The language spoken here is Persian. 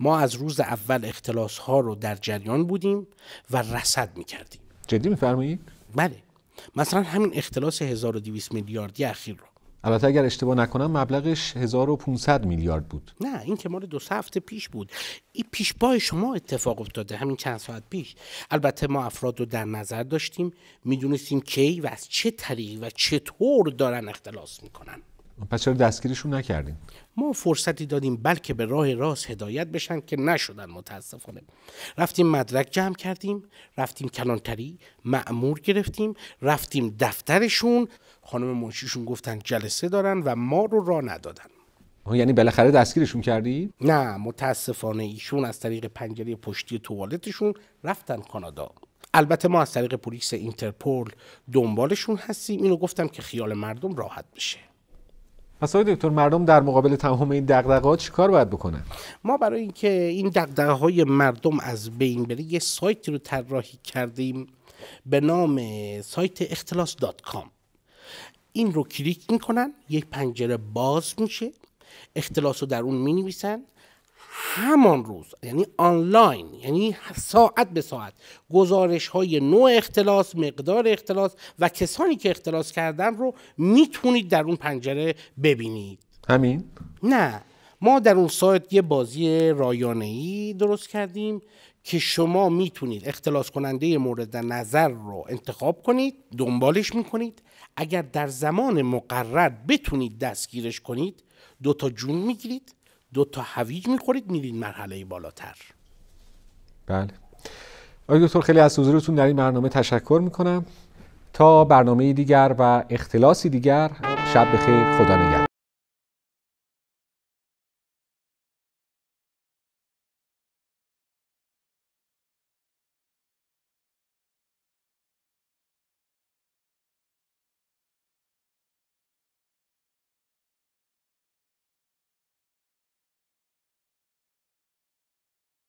ما از روز اول اختلاس ها رو در جریان بودیم و رصد میکردیم جدی میفرمایید بله مثلا همین اختلاس 1200 میلیاردی اخیر رو البته اگر اشتباه نکنم مبلغش 1500 میلیارد بود نه این که مال دو هفته پیش بود این با شما اتفاق افتاده همین چند ساعت پیش البته ما افراد رو در نظر داشتیم میدونستیم کی و از چه طریق و چطور دارن اختلاس میکنن پس چرا دستگیرشون نکردیم ما فرصتی دادیم بلکه به راه راست هدایت بشن که نشدن متاسفانه رفتیم مدرک جمع کردیم رفتیم کلانتری معمور گرفتیم رفتیم دفترشون خانم منشیشون گفتن جلسه دارن و ما رو را ندادن یعنی بالاخره دستگیرشون کردی؟ نه متاسفانه ایشون از طریق پنجره پشتی توالتشون رفتن کانادا البته ما از طریق پلیس اینترپول دنبالشون هستیم اینو گفتم که خیال مردم راحت بشه پس آقای دکتر مردم در مقابل تمام این چی کار باید بکنن ما برای اینکه این دغدغه های مردم از بین بره یه سایتی رو طراحی کردیم به نام سایت اختلاس دات کام این رو کلیک میکنن یک پنجره باز میشه اختلاس رو در اون نویسن همان روز یعنی آنلاین یعنی ساعت به ساعت گزارش های نوع اختلاس مقدار اختلاس و کسانی که اختلاس کردن رو میتونید در اون پنجره ببینید همین؟ نه ما در اون سایت یه بازی رایانه‌ای درست کردیم که شما میتونید اختلاس کننده مورد نظر رو انتخاب کنید دنبالش میکنید اگر در زمان مقرر بتونید دستگیرش کنید دوتا جون میگیرید دو تا هویج میخورید میرید مرحله بالاتر بله آقای دکتر خیلی از حضورتون در این برنامه تشکر میکنم تا برنامه دیگر و اختلاسی دیگر شب بخیر خدا نگهدار